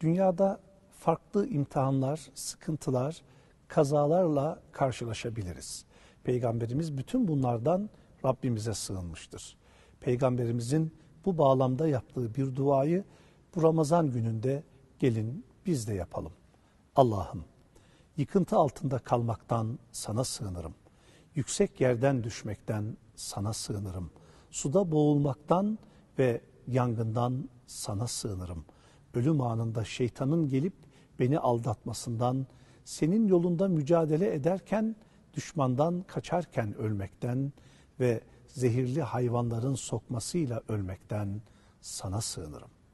dünyada farklı imtihanlar, sıkıntılar, kazalarla karşılaşabiliriz. Peygamberimiz bütün bunlardan Rabbimize sığınmıştır. Peygamberimizin bu bağlamda yaptığı bir duayı bu Ramazan gününde gelin biz de yapalım. Allah'ım yıkıntı altında kalmaktan sana sığınırım. Yüksek yerden düşmekten sana sığınırım. Suda boğulmaktan ve yangından sana sığınırım.'' ölüm anında şeytanın gelip beni aldatmasından, senin yolunda mücadele ederken, düşmandan kaçarken ölmekten ve zehirli hayvanların sokmasıyla ölmekten sana sığınırım.